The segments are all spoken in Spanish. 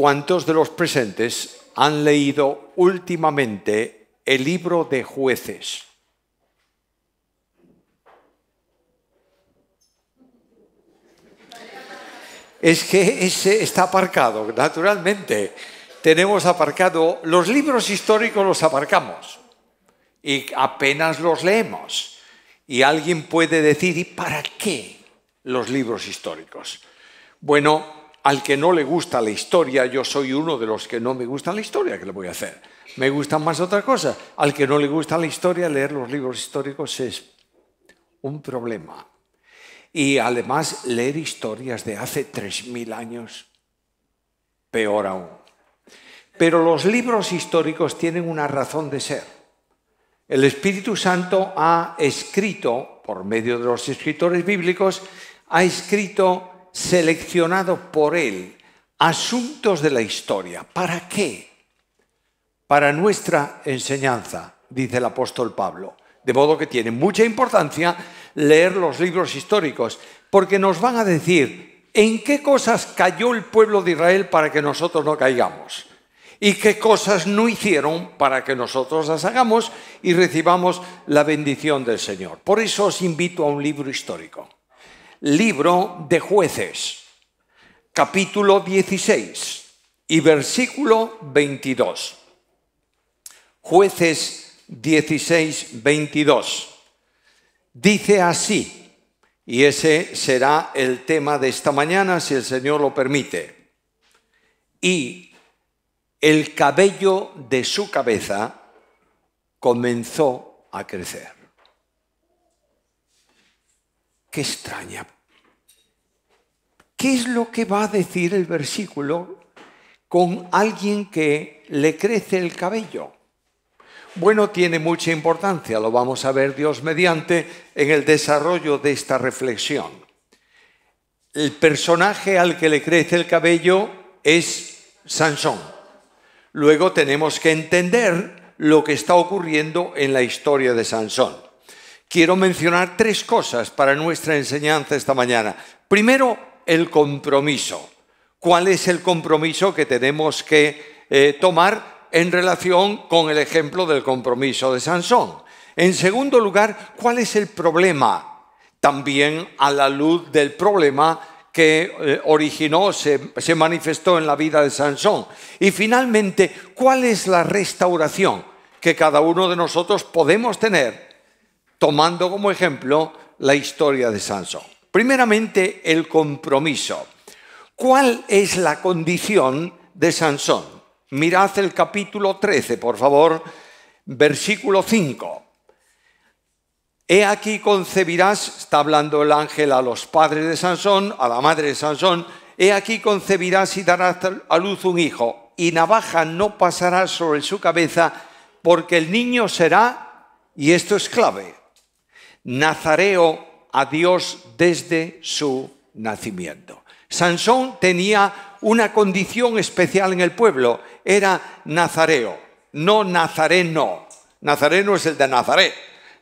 ¿Cuántos de los presentes han leído últimamente el libro de jueces? Es que ese está aparcado, naturalmente. Tenemos aparcado, los libros históricos los aparcamos y apenas los leemos. Y alguien puede decir, ¿y para qué los libros históricos? Bueno, al que no le gusta la historia, yo soy uno de los que no me gusta la historia, ¿qué le voy a hacer? Me gustan más otra cosa Al que no le gusta la historia, leer los libros históricos es un problema. Y además leer historias de hace 3.000 años, peor aún. Pero los libros históricos tienen una razón de ser. El Espíritu Santo ha escrito, por medio de los escritores bíblicos, ha escrito seleccionado por Él asuntos de la historia. ¿Para qué? Para nuestra enseñanza, dice el apóstol Pablo. De modo que tiene mucha importancia leer los libros históricos, porque nos van a decir en qué cosas cayó el pueblo de Israel para que nosotros no caigamos y qué cosas no hicieron para que nosotros las hagamos y recibamos la bendición del Señor. Por eso os invito a un libro histórico libro de jueces, capítulo 16 y versículo 22. Jueces 16, 22. Dice así, y ese será el tema de esta mañana, si el Señor lo permite. Y el cabello de su cabeza comenzó a crecer. ¡Qué extraña. ¿Qué es lo que va a decir el versículo con alguien que le crece el cabello? Bueno, tiene mucha importancia, lo vamos a ver Dios mediante en el desarrollo de esta reflexión. El personaje al que le crece el cabello es Sansón. Luego tenemos que entender lo que está ocurriendo en la historia de Sansón quiero mencionar tres cosas para nuestra enseñanza esta mañana. Primero, el compromiso. ¿Cuál es el compromiso que tenemos que eh, tomar en relación con el ejemplo del compromiso de Sansón? En segundo lugar, ¿cuál es el problema? También a la luz del problema que eh, originó, se, se manifestó en la vida de Sansón. Y finalmente, ¿cuál es la restauración que cada uno de nosotros podemos tener tomando como ejemplo la historia de Sansón. Primeramente, el compromiso. ¿Cuál es la condición de Sansón? Mirad el capítulo 13, por favor, versículo 5. He aquí concebirás, está hablando el ángel a los padres de Sansón, a la madre de Sansón, he aquí concebirás y darás a luz un hijo, y navaja no pasará sobre su cabeza, porque el niño será, y esto es clave, nazareo a Dios desde su nacimiento. Sansón tenía una condición especial en el pueblo, era nazareo, no nazareno. Nazareno es el de Nazaret.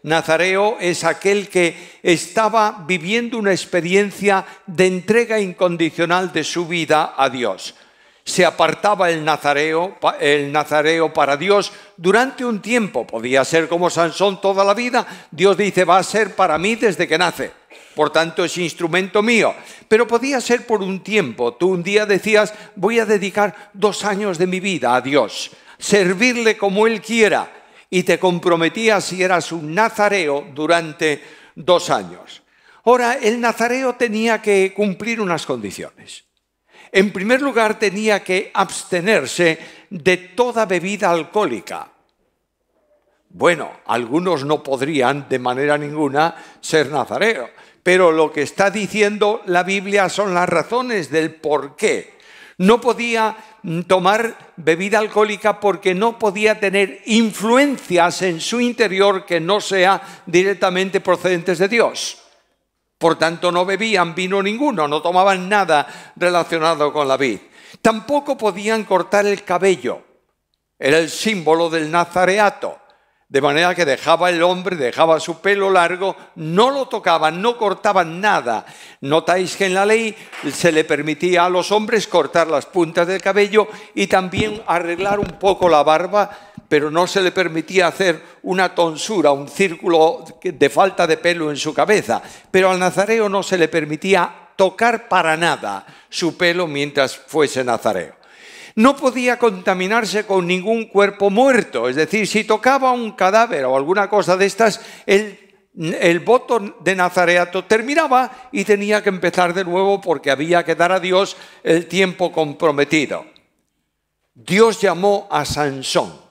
Nazareo es aquel que estaba viviendo una experiencia de entrega incondicional de su vida a Dios se apartaba el nazareo, el nazareo para Dios durante un tiempo. Podía ser como Sansón toda la vida. Dios dice, va a ser para mí desde que nace. Por tanto, es instrumento mío. Pero podía ser por un tiempo. Tú un día decías, voy a dedicar dos años de mi vida a Dios, servirle como Él quiera. Y te comprometías y eras un nazareo durante dos años. Ahora, el nazareo tenía que cumplir unas condiciones en primer lugar tenía que abstenerse de toda bebida alcohólica. Bueno, algunos no podrían de manera ninguna ser nazareo, pero lo que está diciendo la Biblia son las razones del por qué. No podía tomar bebida alcohólica porque no podía tener influencias en su interior que no sean directamente procedentes de Dios. Por tanto, no bebían vino ninguno, no tomaban nada relacionado con la vid. Tampoco podían cortar el cabello. Era el símbolo del nazareato. De manera que dejaba el hombre, dejaba su pelo largo, no lo tocaban, no cortaban nada. Notáis que en la ley se le permitía a los hombres cortar las puntas del cabello y también arreglar un poco la barba pero no se le permitía hacer una tonsura, un círculo de falta de pelo en su cabeza. Pero al nazareo no se le permitía tocar para nada su pelo mientras fuese nazareo. No podía contaminarse con ningún cuerpo muerto, es decir, si tocaba un cadáver o alguna cosa de estas, el voto de Nazareato terminaba y tenía que empezar de nuevo porque había que dar a Dios el tiempo comprometido. Dios llamó a Sansón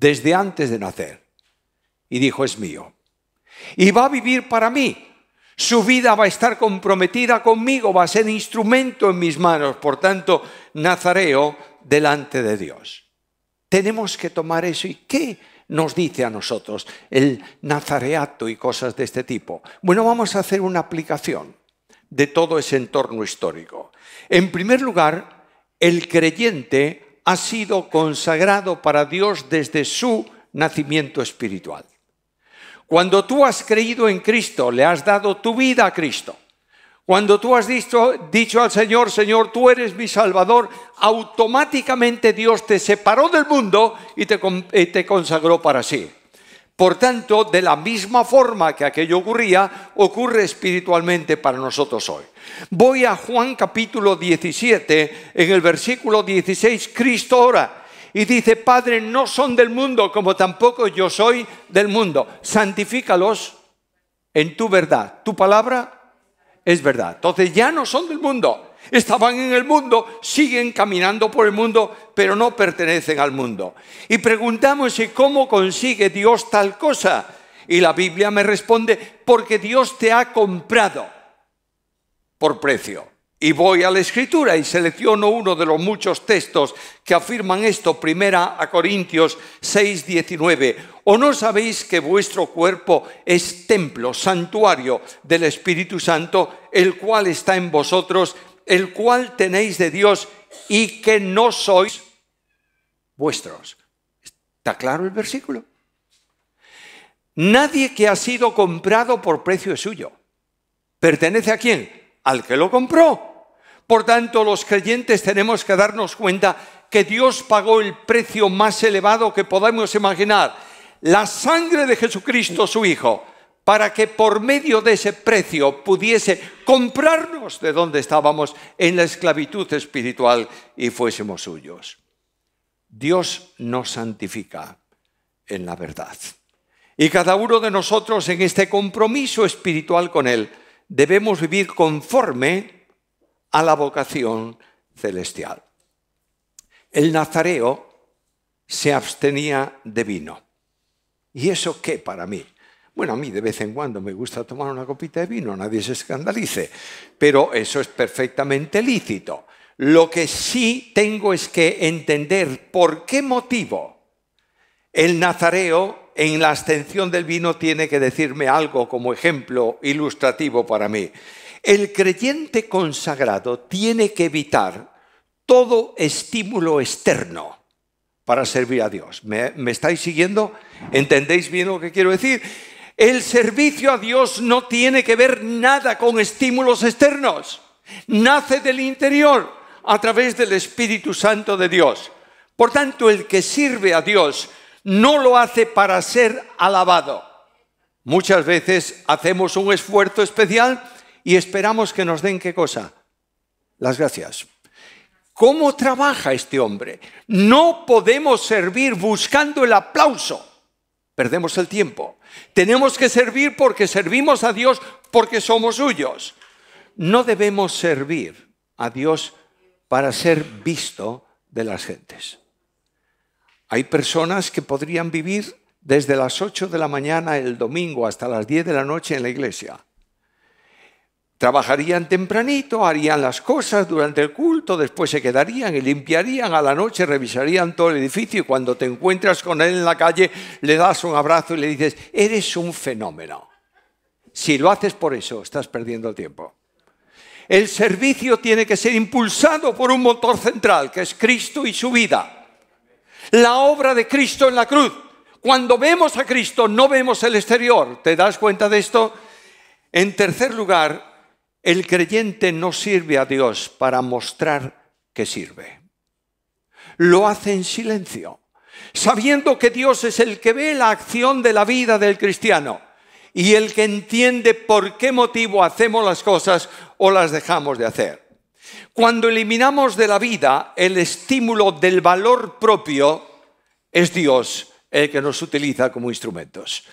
desde antes de nacer. Y dijo, es mío. Y va a vivir para mí. Su vida va a estar comprometida conmigo, va a ser instrumento en mis manos. Por tanto, nazareo delante de Dios. Tenemos que tomar eso. ¿Y qué nos dice a nosotros el nazareato y cosas de este tipo? Bueno, vamos a hacer una aplicación de todo ese entorno histórico. En primer lugar, el creyente ha sido consagrado para Dios desde su nacimiento espiritual. Cuando tú has creído en Cristo, le has dado tu vida a Cristo. Cuando tú has dicho, al Señor, Señor, tú eres mi Salvador, automáticamente Dios te separó del mundo y te consagró para sí. Por tanto, de la misma forma que aquello ocurría, ocurre espiritualmente para nosotros hoy. Voy a Juan capítulo 17, en el versículo 16, Cristo ora y dice, Padre, no son del mundo como tampoco yo soy del mundo. Santifícalos en tu verdad. Tu palabra es verdad. Entonces ya no son del mundo, estaban en el mundo, siguen caminando por el mundo, pero no pertenecen al mundo. Y preguntamos, ¿y cómo consigue Dios tal cosa? Y la Biblia me responde, porque Dios te ha comprado por precio. Y voy a la escritura y selecciono uno de los muchos textos que afirman esto, primera a Corintios 6, 19. ¿O no sabéis que vuestro cuerpo es templo, santuario del Espíritu Santo, el cual está en vosotros el cual tenéis de Dios y que no sois vuestros. ¿Está claro el versículo? Nadie que ha sido comprado por precio es suyo. ¿Pertenece a quién? Al que lo compró. Por tanto, los creyentes tenemos que darnos cuenta que Dios pagó el precio más elevado que podamos imaginar. La sangre de Jesucristo, su Hijo para que por medio de ese precio pudiese comprarnos de donde estábamos en la esclavitud espiritual y fuésemos suyos. Dios nos santifica en la verdad. Y cada uno de nosotros en este compromiso espiritual con Él debemos vivir conforme a la vocación celestial. El nazareo se abstenía de vino. ¿Y eso qué para mí? Bueno, a mí de vez en cuando me gusta tomar una copita de vino, nadie se escandalice, pero eso es perfectamente lícito. Lo que sí tengo es que entender por qué motivo el nazareo en la abstención del vino tiene que decirme algo como ejemplo ilustrativo para mí. El creyente consagrado tiene que evitar todo estímulo externo para servir a Dios. ¿Me, me estáis siguiendo? ¿Entendéis bien lo que quiero decir? El servicio a Dios no tiene que ver nada con estímulos externos. Nace del interior a través del Espíritu Santo de Dios. Por tanto, el que sirve a Dios no lo hace para ser alabado. Muchas veces hacemos un esfuerzo especial y esperamos que nos den qué cosa. Las gracias. ¿Cómo trabaja este hombre? No podemos servir buscando el aplauso perdemos el tiempo. Tenemos que servir porque servimos a Dios porque somos suyos. No debemos servir a Dios para ser visto de las gentes. Hay personas que podrían vivir desde las 8 de la mañana el domingo hasta las 10 de la noche en la iglesia Trabajarían tempranito, harían las cosas durante el culto, después se quedarían y limpiarían a la noche, revisarían todo el edificio y cuando te encuentras con él en la calle le das un abrazo y le dices, eres un fenómeno. Si lo haces por eso, estás perdiendo el tiempo. El servicio tiene que ser impulsado por un motor central, que es Cristo y su vida. La obra de Cristo en la cruz. Cuando vemos a Cristo, no vemos el exterior. ¿Te das cuenta de esto? En tercer lugar, el creyente no sirve a Dios para mostrar que sirve. Lo hace en silencio, sabiendo que Dios es el que ve la acción de la vida del cristiano y el que entiende por qué motivo hacemos las cosas o las dejamos de hacer. Cuando eliminamos de la vida el estímulo del valor propio, es Dios el que nos utiliza como instrumentos.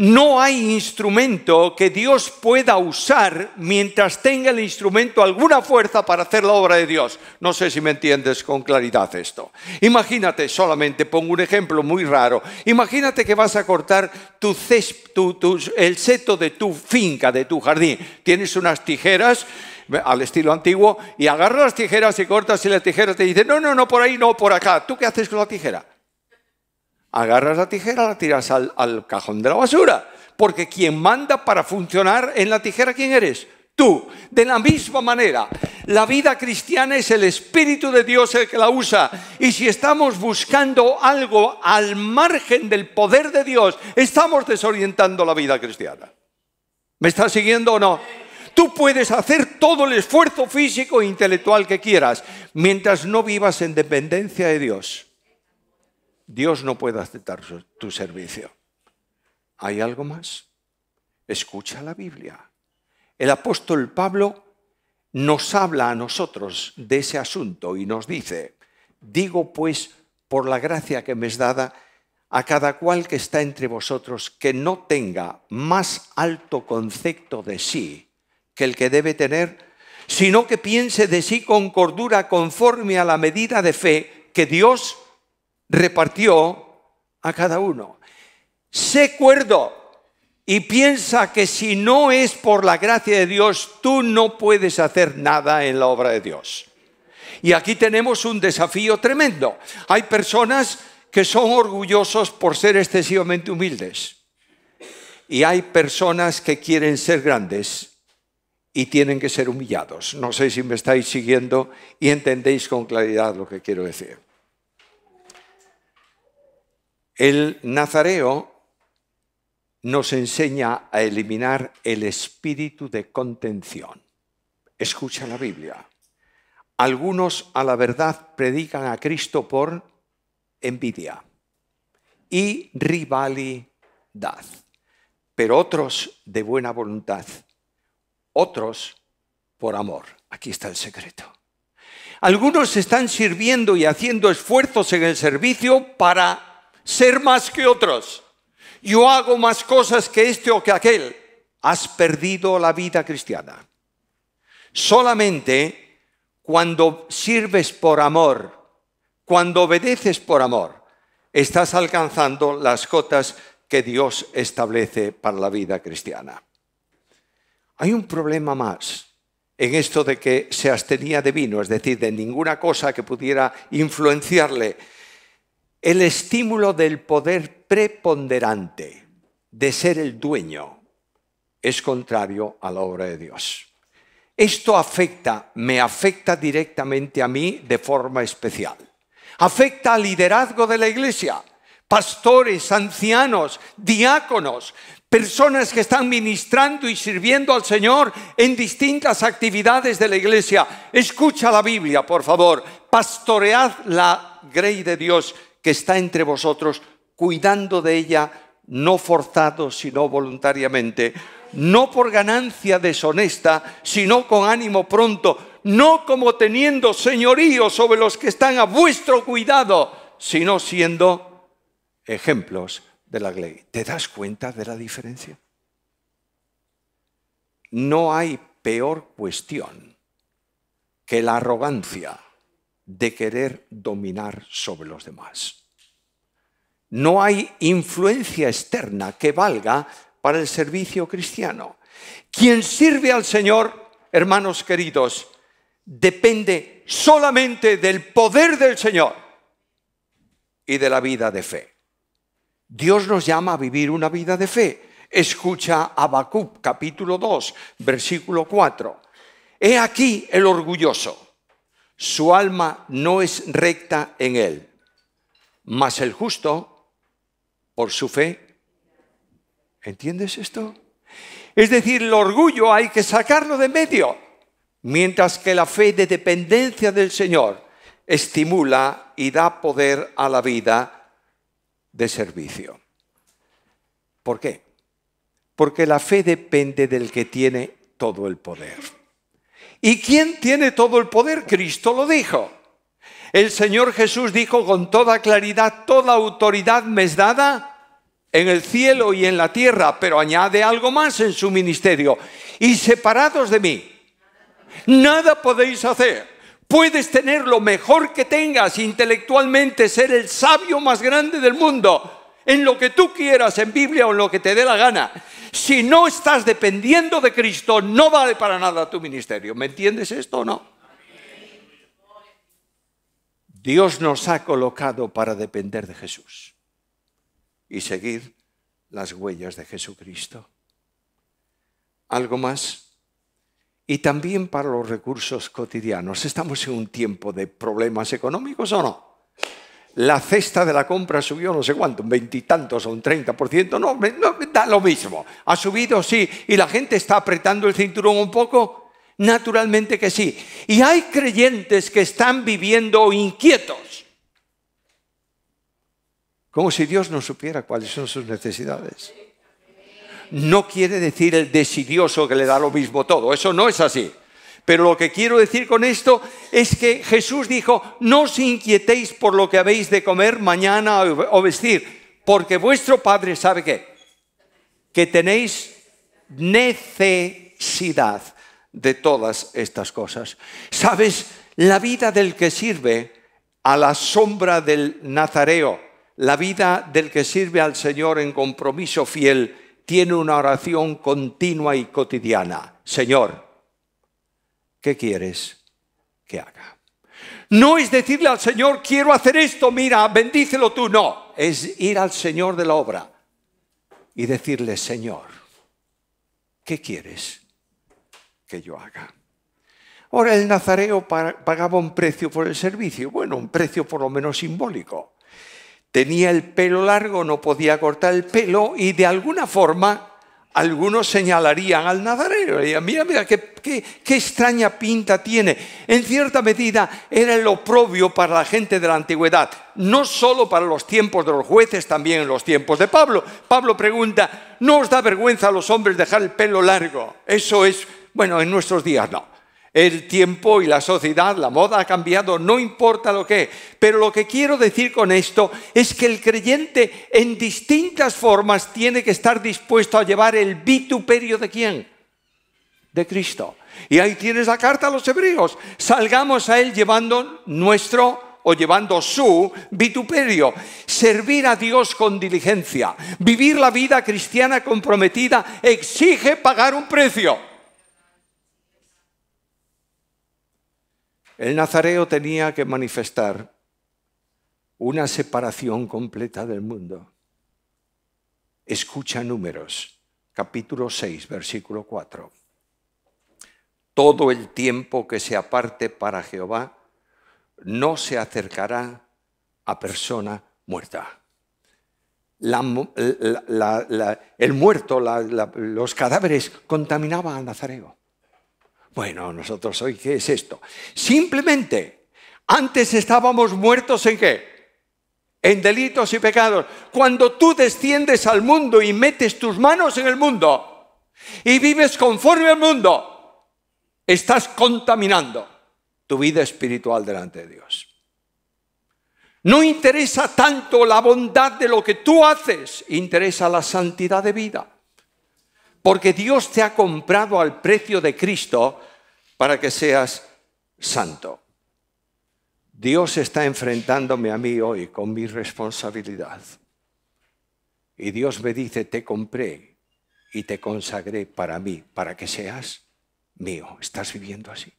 No hay instrumento que Dios pueda usar mientras tenga el instrumento alguna fuerza para hacer la obra de Dios. No sé si me entiendes con claridad esto. Imagínate, solamente pongo un ejemplo muy raro. Imagínate que vas a cortar tu el seto de tu finca, de tu jardín. Tienes unas tijeras al estilo antiguo y agarras las tijeras y cortas y las tijeras te dicen no, no, no, por ahí no, por acá. ¿Tú qué haces con la tijera? agarras la tijera, la tiras al, cajón de la basura. Porque quien manda para funcionar en la tijera, ¿quién eres? Tú. De la misma manera, la vida cristiana es el Espíritu de Dios el que la usa. Y si estamos buscando algo al margen del poder de Dios, estamos desorientando la vida cristiana. ¿Me estás siguiendo o no? Tú puedes hacer todo el esfuerzo físico e intelectual que quieras mientras no vivas en dependencia de Dios. Dios no puede aceptar tu servicio. ¿Hay algo más? Escucha la Biblia. El apóstol Pablo nos habla a nosotros de ese asunto y nos dice, digo pues por la gracia que me es dada, a cada cual que está entre vosotros que no tenga más alto concepto de sí que el que debe tener, sino que piense de sí con cordura conforme a la medida de fe que Dios repartió a cada uno. Sé cuerdo y piensa que si no es por la gracia de Dios, tú no puedes hacer nada en la obra de Dios. Y aquí tenemos un desafío tremendo. Hay personas que son orgullosos por ser excesivamente humildes. Y hay personas que quieren ser grandes y tienen que ser humillados. No sé si me estáis siguiendo y entendéis con claridad lo que quiero decir. El nazareo nos enseña a eliminar el espíritu de contención. Escucha la Biblia. Algunos a la verdad predican a Cristo por envidia y rivalidad, pero otros de buena voluntad, otros por amor. Aquí está el secreto. Algunos están sirviendo y haciendo esfuerzos en el servicio para ser más que otros. Yo hago más cosas que este o que aquel. Has perdido la vida cristiana. Solamente cuando sirves por amor, cuando obedeces por amor, estás alcanzando las cotas que Dios establece para la vida cristiana. Hay un problema más en esto de que se abstenía de vino, es decir, de ninguna cosa que pudiera influenciarle el estímulo del poder preponderante de ser el dueño es contrario a la obra de Dios. Esto afecta, me afecta directamente a mí de forma especial. Afecta al liderazgo de la iglesia, pastores, ancianos, diáconos, personas que están ministrando y sirviendo al Señor en distintas actividades de la iglesia. Escucha la Biblia, por favor. Pastoread la grey de Dios que está entre vosotros, cuidando de ella, no forzado, sino voluntariamente, no por ganancia deshonesta, sino con ánimo pronto, no como teniendo señorío sobre los que están a vuestro cuidado, sino siendo ejemplos de la ley. ¿Te das cuenta de la diferencia? No hay peor cuestión que la arrogancia de querer dominar sobre los demás. No hay influencia externa que valga para el servicio cristiano. Quien sirve al Señor, hermanos queridos, depende solamente del poder del Señor y de la vida de fe. Dios nos llama a vivir una vida de fe. Escucha Habacuc capítulo 2, versículo 4. He aquí el orgulloso su alma no es recta en él, mas el justo, por su fe, ¿entiendes esto? Es decir, el orgullo hay que sacarlo de medio, mientras que la fe de dependencia del Señor estimula y da poder a la vida de servicio. ¿Por qué? Porque la fe depende del que tiene todo el poder. ¿Y quién tiene todo el poder? Cristo lo dijo. El Señor Jesús dijo con toda claridad, toda autoridad me es dada en el cielo y en la tierra, pero añade algo más en su ministerio. Y separados de mí, nada podéis hacer. Puedes tener lo mejor que tengas intelectualmente, ser el sabio más grande del mundo, en lo que tú quieras, en Biblia o en lo que te dé la gana si no estás dependiendo de Cristo, no vale para nada tu ministerio. ¿Me entiendes esto o no? Dios nos ha colocado para depender de Jesús y seguir las huellas de Jesucristo. ¿Algo más? Y también para los recursos cotidianos. Estamos en un tiempo de problemas económicos o no? la cesta de la compra subió no sé cuánto, un veintitantos o un treinta por ciento, no, da lo mismo. Ha subido, sí, y la gente está apretando el cinturón un poco, naturalmente que sí. Y hay creyentes que están viviendo inquietos, como si Dios no supiera cuáles son sus necesidades. No quiere decir el desidioso que le da lo mismo todo, eso no es así. Pero lo que quiero decir con esto es que Jesús dijo, no os inquietéis por lo que habéis de comer mañana o vestir, porque vuestro Padre sabe qué, que tenéis necesidad de todas estas cosas. ¿Sabes? La vida del que sirve a la sombra del Nazareo, la vida del que sirve al Señor en compromiso fiel, tiene una oración continua y cotidiana. Señor, ¿qué quieres que haga? No es decirle al Señor, quiero hacer esto, mira, bendícelo tú, no, es ir al Señor de la obra y decirle, Señor, ¿qué quieres que yo haga? Ahora el nazareo pagaba un precio por el servicio, bueno, un precio por lo menos simbólico. Tenía el pelo largo, no podía cortar el pelo y de alguna forma algunos señalarían al nadarero, y mira, mira, qué, qué, extraña pinta tiene. En cierta medida era el oprobio para la gente de la antigüedad, no solo para los tiempos de los jueces, también en los tiempos de Pablo. Pablo pregunta, ¿no os da vergüenza a los hombres dejar el pelo largo? Eso es, bueno, en nuestros días no. El tiempo y la sociedad, la moda ha cambiado, no importa lo que. Pero lo que quiero decir con esto es que el creyente en distintas formas tiene que estar dispuesto a llevar el vituperio de quién? De Cristo. Y ahí tienes la carta a los hebreos. Salgamos a Él llevando nuestro o llevando su vituperio. Servir a Dios con diligencia, vivir la vida cristiana comprometida, exige pagar un precio. El nazareo tenía que manifestar una separación completa del mundo. Escucha números, capítulo 6, versículo 4. Todo el tiempo que se aparte para Jehová no se acercará a persona muerta. el muerto, los cadáveres contaminaban al nazareo. Bueno, nosotros hoy, ¿qué es esto? Simplemente, antes estábamos muertos en qué? En delitos y pecados. Cuando tú desciendes al mundo y metes tus manos en el mundo y vives conforme al mundo, estás contaminando tu vida espiritual delante de Dios. No interesa tanto la bondad de lo que tú haces, interesa la santidad de vida porque Dios te ha comprado al precio de Cristo para que seas santo. Dios está enfrentándome a mí hoy con mi responsabilidad. Y Dios me dice, te compré y te consagré para mí, para que seas mío. Estás viviendo así.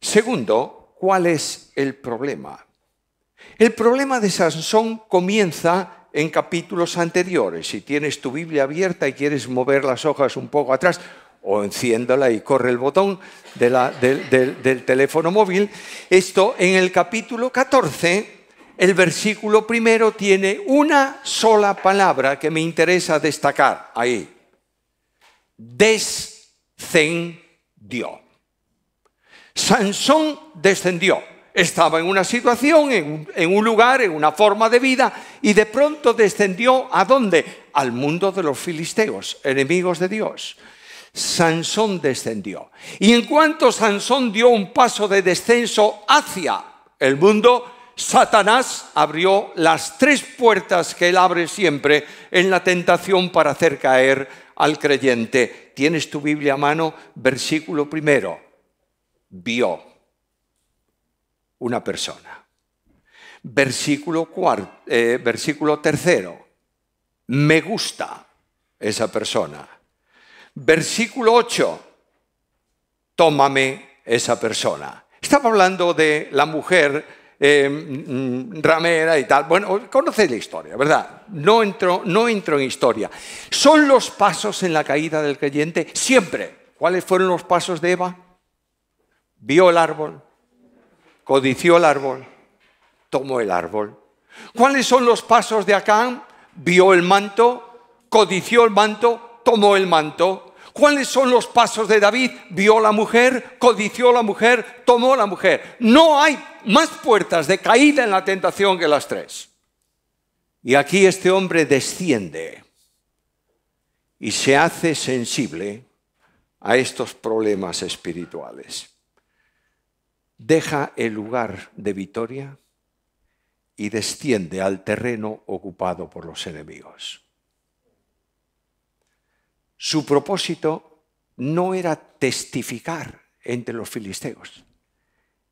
Segundo, ¿cuál es el problema? El problema de Sansón comienza en capítulos anteriores. Si tienes tu Biblia abierta y quieres mover las hojas un poco atrás, o enciéndola y corre el botón del teléfono móvil. Esto en el capítulo 14, el versículo primero tiene una sola palabra que me interesa destacar ahí. Descendió. Sansón descendió estaba en una situación, en un, lugar, en una forma de vida, y de pronto descendió a dónde? Al mundo de los filisteos, enemigos de Dios. Sansón descendió. Y en cuanto Sansón dio un paso de descenso hacia el mundo, Satanás abrió las tres puertas que él abre siempre en la tentación para hacer caer al creyente. Tienes tu Biblia a mano, versículo primero. Vio una persona. Versículo, cuarto, eh, versículo tercero, me gusta esa persona. Versículo 8, tómame esa persona. Estaba hablando de la mujer eh, mm, ramera y tal. Bueno, conocéis la historia, ¿verdad? No entro, no entro en historia. Son los pasos en la caída del creyente siempre. ¿Cuáles fueron los pasos de Eva? Vio el árbol, Codició el árbol, tomó el árbol. ¿Cuáles son los pasos de Acán? Vio el manto, codició el manto, tomó el manto. ¿Cuáles son los pasos de David? Vio la mujer, codició la mujer, tomó la mujer. No hay más puertas de caída en la tentación que las tres. Y aquí este hombre desciende y se hace sensible a estos problemas espirituales deja el lugar de victoria y desciende al terreno ocupado por los enemigos. Su propósito no era testificar entre los filisteos,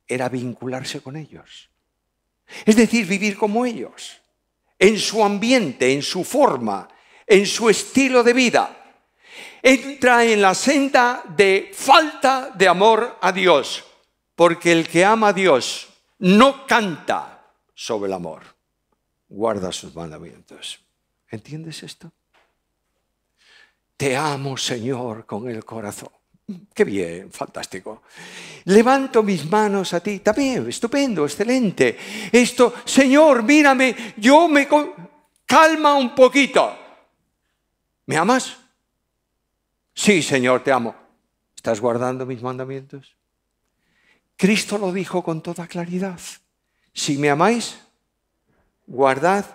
era vincularse con ellos. Es decir, vivir como ellos, en su ambiente, en su forma, en su estilo de vida. Entra en la senda de falta de amor a Dios, porque el que ama a Dios no canta sobre el amor, guarda sus mandamientos. ¿Entiendes esto? Te amo, Señor, con el corazón. Qué bien, fantástico. Levanto mis manos a ti. También, estupendo, excelente. Esto, Señor, mírame, yo me... Calma un poquito. ¿Me amas? Sí, Señor, te amo. ¿Estás guardando mis mandamientos? Cristo lo dijo con toda claridad. Si me amáis, guardad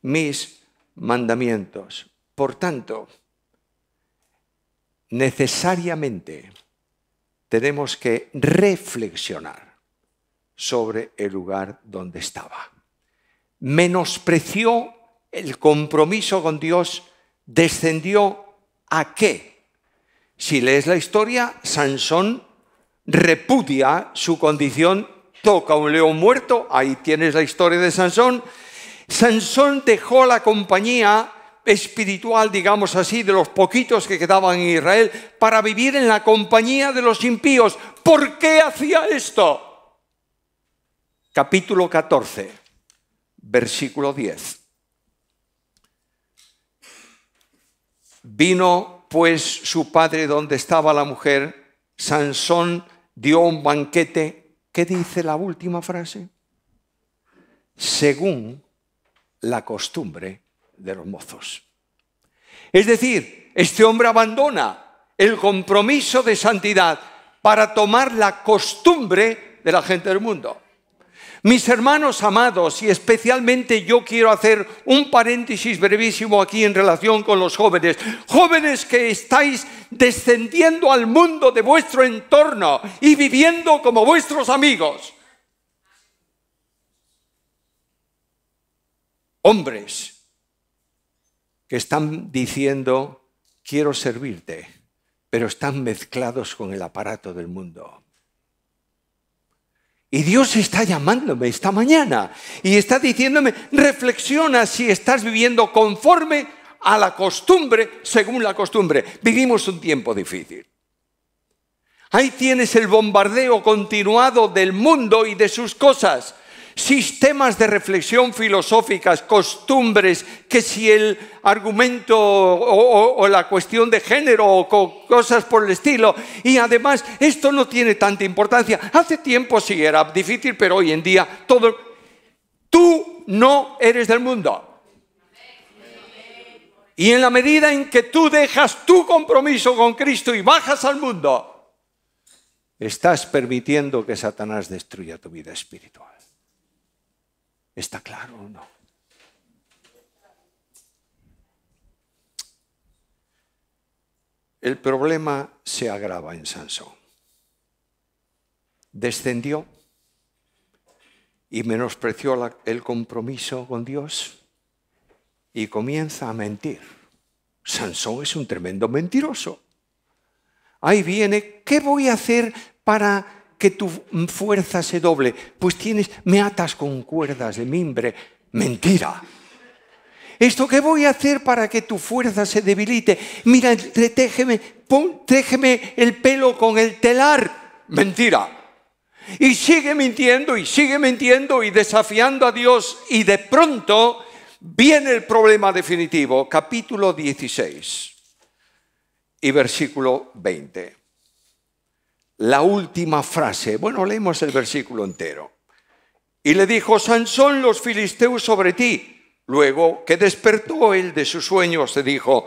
mis mandamientos. Por tanto, necesariamente tenemos que reflexionar sobre el lugar donde estaba. Menospreció el compromiso con Dios, descendió a qué. Si lees la historia, Sansón repudia su condición, toca un león muerto, ahí tienes la historia de Sansón. Sansón dejó la compañía espiritual, digamos así, de los poquitos que quedaban en Israel, para vivir en la compañía de los impíos. ¿Por qué hacía esto? Capítulo 14, versículo 10. Vino pues su padre donde estaba la mujer, Sansón dio un banquete. ¿Qué dice la última frase? Según la costumbre de los mozos. Es decir, este hombre abandona el compromiso de santidad para tomar la costumbre de la gente del mundo. Mis hermanos amados, y especialmente yo quiero hacer un paréntesis brevísimo aquí en relación con los jóvenes. Jóvenes que estáis descendiendo al mundo de vuestro entorno y viviendo como vuestros amigos. Hombres que están diciendo, quiero servirte, pero están mezclados con el aparato del mundo. Y Dios está llamándome esta mañana y está diciéndome, reflexiona si estás viviendo conforme a la costumbre, según la costumbre. Vivimos un tiempo difícil. Ahí tienes el bombardeo continuado del mundo y de sus cosas sistemas de reflexión filosóficas, costumbres, que si el argumento o, la cuestión de género o cosas por el estilo. Y además, esto no tiene tanta importancia. Hace tiempo sí era difícil, pero hoy en día todo... Tú no eres del mundo. Y en la medida en que tú dejas tu compromiso con Cristo y bajas al mundo, estás permitiendo que Satanás destruya tu vida espiritual. ¿Está claro o no? El problema se agrava en Sansón. Descendió y menospreció el compromiso con Dios y comienza a mentir. Sansón es un tremendo mentiroso. Ahí viene, ¿qué voy a hacer para que tu fuerza se doble, pues tienes, me atas con cuerdas de mimbre. Mentira. ¿Esto qué voy a hacer para que tu fuerza se debilite? Mira, déjeme el pelo con el telar. Mentira. Y sigue mintiendo y sigue mintiendo y desafiando a Dios y de pronto viene el problema definitivo, capítulo 16 y versículo 20 la última frase. Bueno, leemos el versículo entero. Y le dijo, Sansón, los filisteos sobre ti. Luego que despertó él de sus sueños, se dijo,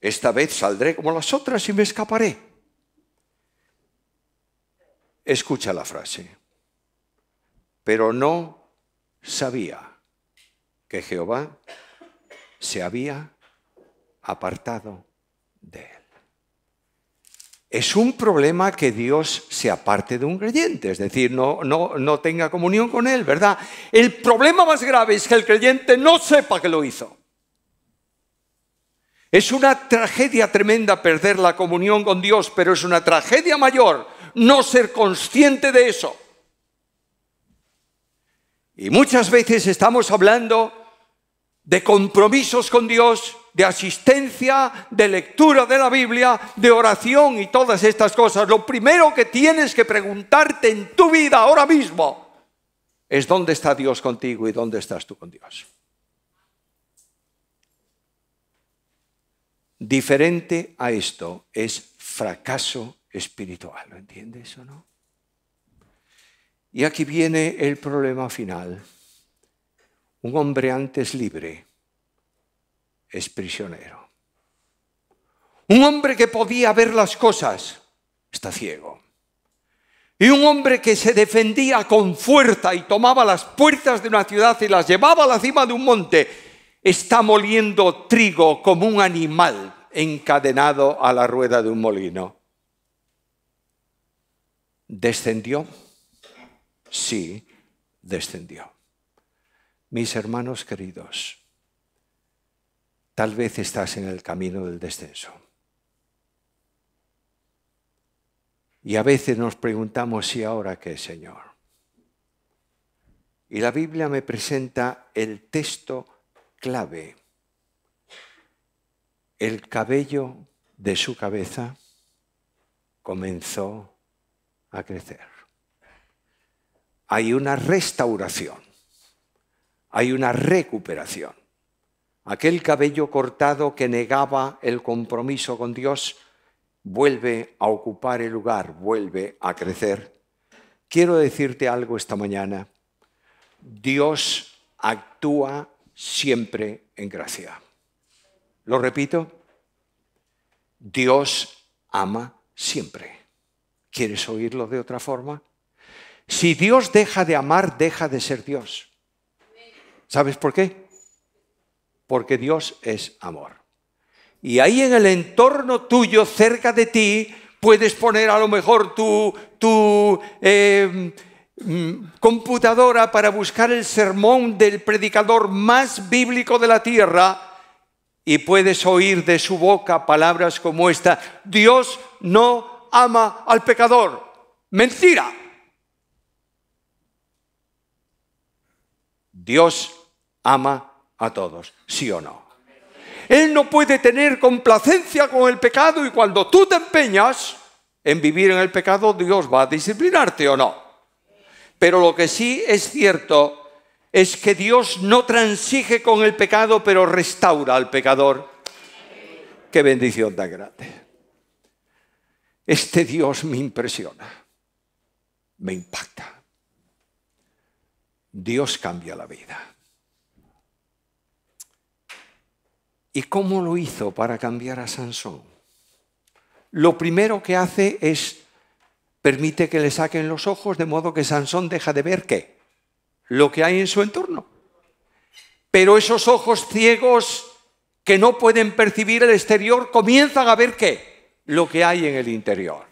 esta vez saldré como las otras y me escaparé. Escucha la frase. Pero no sabía que Jehová se había apartado de él es un problema que Dios se aparte de un creyente, es decir, no, no tenga comunión con él, ¿verdad? El problema más grave es que el creyente no sepa que lo hizo. Es una tragedia tremenda perder la comunión con Dios, pero es una tragedia mayor no ser consciente de eso. Y muchas veces estamos hablando de compromisos con Dios de asistencia, de lectura de la Biblia, de oración y todas estas cosas. Lo primero que tienes que preguntarte en tu vida ahora mismo es dónde está Dios contigo y dónde estás tú con Dios. Diferente a esto es fracaso espiritual, ¿lo entiendes o no? Y aquí viene el problema final. Un hombre antes libre es prisionero. Un hombre que podía ver las cosas está ciego. Y un hombre que se defendía con fuerza y tomaba las puertas de una ciudad y las llevaba a la cima de un monte, está moliendo trigo como un animal encadenado a la rueda de un molino. ¿Descendió? Sí, descendió. Mis hermanos queridos, tal vez estás en el camino del descenso. Y a veces nos preguntamos, si ahora qué, Señor? Y la Biblia me presenta el texto clave, el cabello de su cabeza comenzó a crecer. Hay una restauración, hay una recuperación. Aquel cabello cortado que negaba el compromiso con Dios vuelve a ocupar el lugar, vuelve a crecer. Quiero decirte algo esta mañana. Dios actúa siempre en gracia. Lo repito, Dios ama siempre. ¿Quieres oírlo de otra forma? Si Dios deja de amar, deja de ser Dios. ¿Sabes por qué? porque Dios es amor. Y ahí en el entorno tuyo, cerca de ti, puedes poner a lo mejor tu, eh, mm, computadora para buscar el sermón del predicador más bíblico de la tierra y puedes oír de su boca palabras como esta, Dios no ama al pecador. Mentira. Dios ama a todos, ¿sí o no? Él no puede tener complacencia con el pecado y cuando tú te empeñas en vivir en el pecado, Dios va a disciplinarte o no. Pero lo que sí es cierto es que Dios no transige con el pecado, pero restaura al pecador. Qué bendición tan grande. Este Dios me impresiona, me impacta. Dios cambia la vida. ¿Y cómo lo hizo para cambiar a Sansón? Lo primero que hace es permite que le saquen los ojos de modo que Sansón deja de ver qué? Lo que hay en su entorno. Pero esos ojos ciegos que no pueden percibir el exterior comienzan a ver qué? Lo que hay en el interior.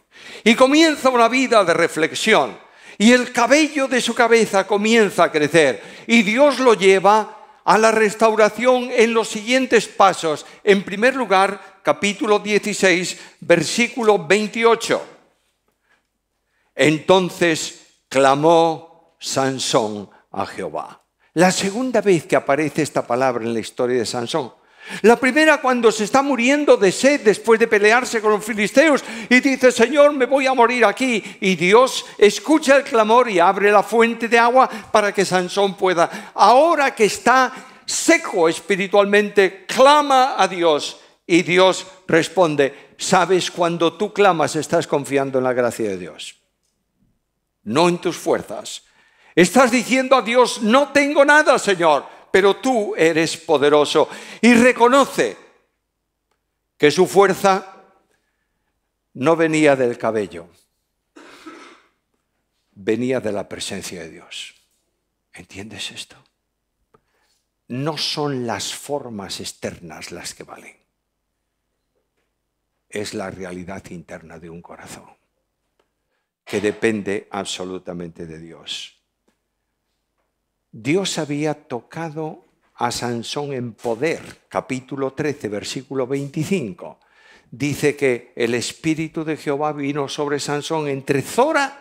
Y comienza una vida de reflexión. Y el cabello de su cabeza comienza a crecer. Y Dios lo lleva a la restauración en los siguientes pasos. En primer lugar, capítulo 16, versículo 28. Entonces clamó Sansón a Jehová. La segunda vez que aparece esta palabra en la historia de Sansón. La primera cuando se está muriendo de sed después de pelearse con los filisteos y dice, Señor, me voy a morir aquí. Y Dios escucha el clamor y abre la fuente de agua para que Sansón pueda. Ahora que está seco espiritualmente, clama a Dios y Dios responde, sabes, cuando tú clamas estás confiando en la gracia de Dios, no en tus fuerzas. Estás diciendo a Dios, no tengo nada, Señor pero tú eres poderoso. Y reconoce que su fuerza no venía del cabello, venía de la presencia de Dios. ¿Entiendes esto? No son las formas externas las que valen, es la realidad interna de un corazón que depende absolutamente de Dios. Dios había tocado a Sansón en poder, capítulo 13, versículo 25. Dice que el Espíritu de Jehová vino sobre Sansón entre Zora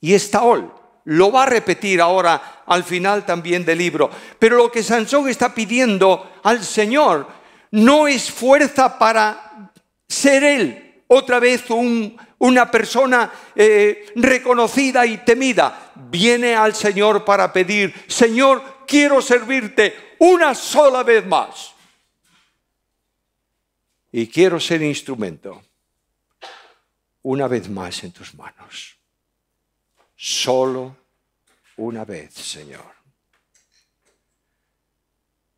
y Estaol. Lo va a repetir ahora al final también del libro. Pero lo que Sansón está pidiendo al Señor no es fuerza para ser él, otra vez una persona eh, reconocida y temida, viene al Señor para pedir, Señor, quiero servirte una sola vez más. Y quiero ser instrumento una vez más en tus manos. Solo una vez, Señor.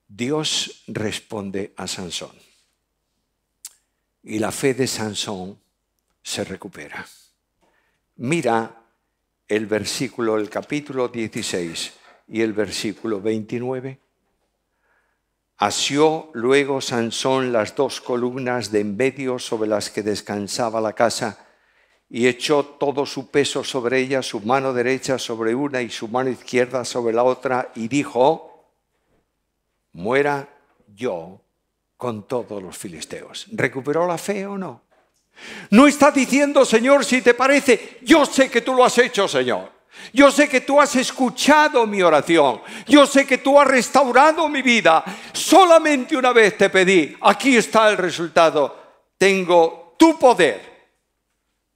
Dios responde a Sansón y la fe de Sansón se recupera. Mira el versículo, el capítulo 16 y el versículo 29. Asió luego Sansón las dos columnas de en sobre las que descansaba la casa y echó todo su peso sobre ellas, su mano derecha sobre una y su mano izquierda sobre la otra y dijo, muera yo con todos los filisteos. ¿Recuperó la fe o no? No está diciendo, Señor, si te parece, yo sé que tú lo has hecho, Señor. Yo sé que tú has escuchado mi oración. Yo sé que tú has restaurado mi vida. Solamente una vez te pedí. Aquí está el resultado. Tengo tu poder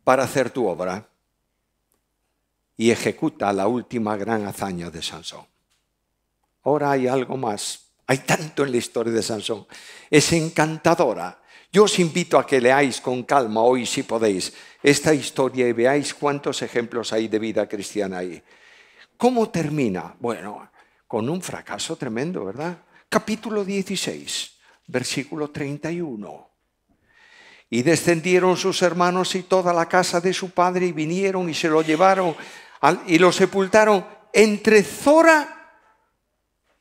para hacer tu obra. Y ejecuta la última gran hazaña de Sansón. Ahora hay algo más hay tanto en la historia de Sansón. Es encantadora. Yo os invito a que leáis con calma hoy, si podéis, esta historia y veáis cuántos ejemplos hay de vida cristiana ahí. ¿Cómo termina? Bueno, con un fracaso tremendo, ¿verdad? Capítulo 16, versículo 31. Y descendieron sus hermanos y toda la casa de su padre y vinieron y se lo llevaron y lo sepultaron entre Zora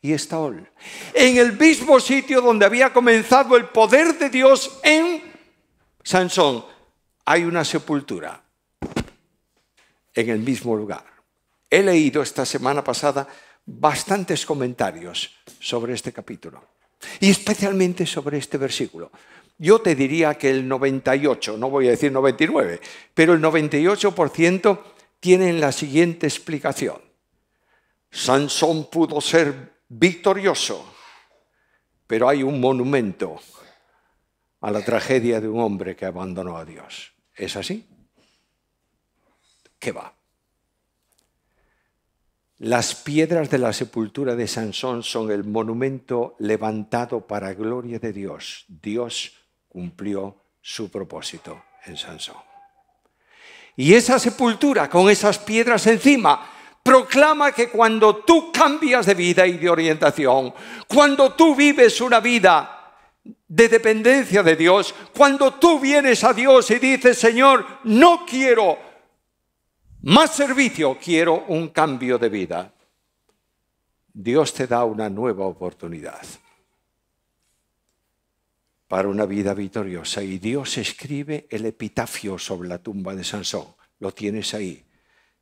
y hoy, En el mismo sitio donde había comenzado el poder de Dios en Sansón, hay una sepultura. En el mismo lugar. He leído esta semana pasada bastantes comentarios sobre este capítulo. Y especialmente sobre este versículo. Yo te diría que el 98, no voy a decir 99, pero el 98% tienen la siguiente explicación. Sansón pudo ser victorioso, pero hay un monumento a la tragedia de un hombre que abandonó a Dios. ¿Es así? ¿Qué va? Las piedras de la sepultura de Sansón son el monumento levantado para gloria de Dios. Dios cumplió su propósito en Sansón. Y esa sepultura con esas piedras encima proclama que cuando tú cambias de vida y de orientación, cuando tú vives una vida de dependencia de Dios, cuando tú vienes a Dios y dices, Señor, no quiero más servicio, quiero un cambio de vida, Dios te da una nueva oportunidad para una vida victoriosa. Y Dios escribe el epitafio sobre la tumba de Sansón. Lo tienes ahí.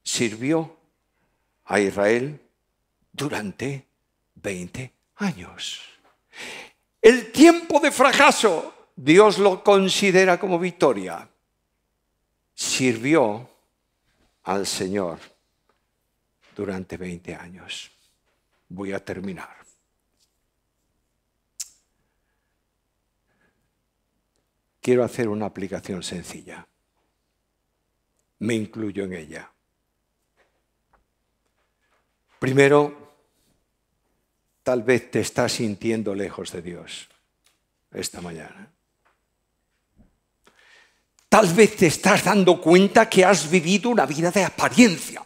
Sirvió a Israel durante 20 años. El tiempo de fracaso, Dios lo considera como victoria. Sirvió al Señor durante 20 años. Voy a terminar. Quiero hacer una aplicación sencilla. Me incluyo en ella. Primero, tal vez te estás sintiendo lejos de Dios esta mañana. Tal vez te estás dando cuenta que has vivido una vida de apariencia.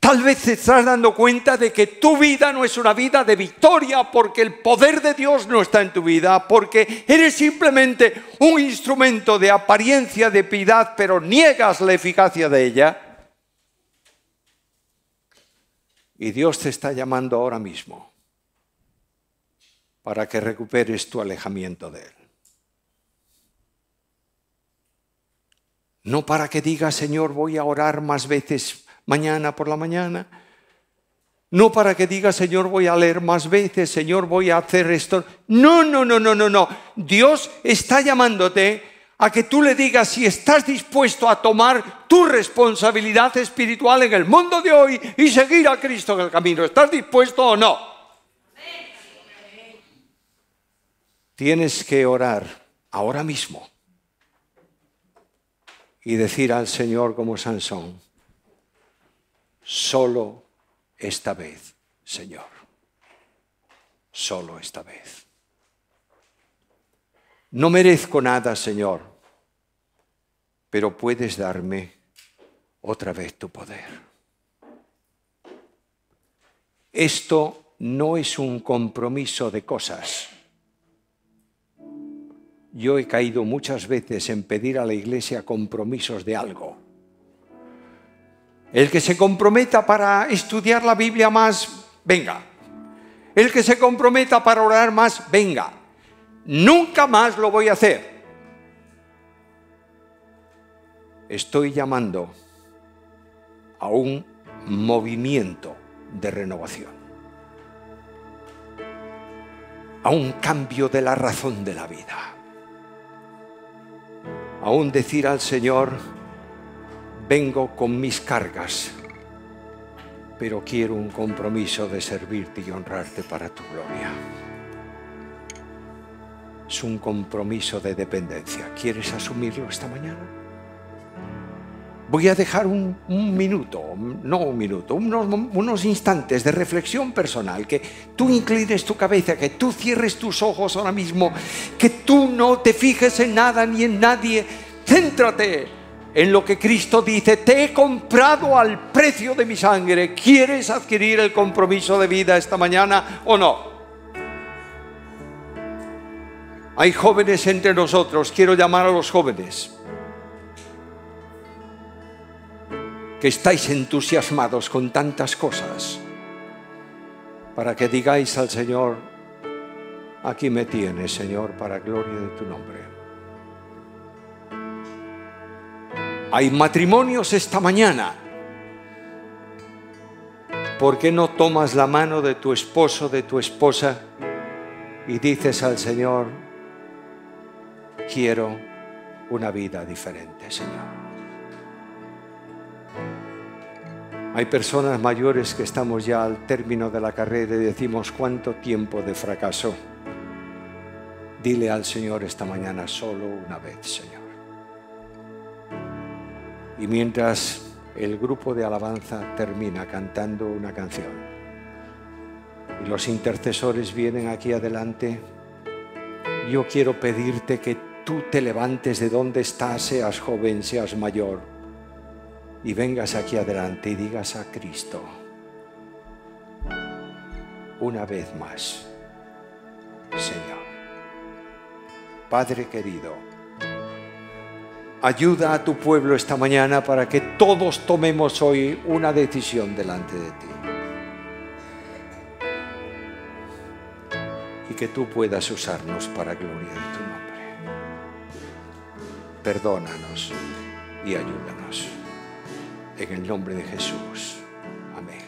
Tal vez te estás dando cuenta de que tu vida no es una vida de victoria porque el poder de Dios no está en tu vida, porque eres simplemente un instrumento de apariencia de piedad, pero niegas la eficacia de ella. Y Dios te está llamando ahora mismo para que recuperes tu alejamiento de Él. No para que digas, Señor, voy a orar más veces mañana por la mañana. No para que digas, Señor, voy a leer más veces, Señor, voy a hacer esto. No, no, no, no, no, no. Dios está llamándote a que tú le digas si estás dispuesto a tomar tu responsabilidad espiritual en el mundo de hoy y seguir a Cristo en el camino. ¿Estás dispuesto o no? Tienes que orar ahora mismo y decir al Señor como Sansón, solo esta vez, Señor, solo esta vez. No merezco nada, Señor, pero puedes darme otra vez tu poder. Esto no es un compromiso de cosas. Yo he caído muchas veces en pedir a la iglesia compromisos de algo. El que se comprometa para estudiar la Biblia más, venga. El que se comprometa para orar más, venga nunca más lo voy a hacer. Estoy llamando a un movimiento de renovación, a un cambio de la razón de la vida, a un decir al Señor, vengo con mis cargas, pero quiero un compromiso de servirte y honrarte para tu gloria es un compromiso de dependencia. ¿Quieres asumirlo esta mañana? Voy a dejar un, minuto, no un minuto, unos, unos instantes de reflexión personal, que tú inclines tu cabeza, que tú cierres tus ojos ahora mismo, que tú no te fijes en nada ni en nadie. Céntrate en lo que Cristo dice, te he comprado al precio de mi sangre. ¿Quieres adquirir el compromiso de vida esta mañana o no? Hay jóvenes entre nosotros, quiero llamar a los jóvenes, que estáis entusiasmados con tantas cosas, para que digáis al Señor, aquí me tienes, Señor, para gloria de tu nombre. Hay matrimonios esta mañana. ¿Por qué no tomas la mano de tu esposo, de tu esposa, y dices al Señor, quiero una vida diferente, Señor. Hay personas mayores que estamos ya al término de la carrera y decimos cuánto tiempo de fracaso. Dile al Señor esta mañana solo una vez, Señor. Y mientras el grupo de alabanza termina cantando una canción y los intercesores vienen aquí adelante, yo quiero pedirte que tú te levantes de donde estás, seas joven, seas mayor, y vengas aquí adelante y digas a Cristo, una vez más, Señor, Padre querido, ayuda a tu pueblo esta mañana para que todos tomemos hoy una decisión delante de ti. y que tú puedas usarnos para gloria de tu nombre perdónanos y ayúdanos. En el nombre de Jesús. Amén.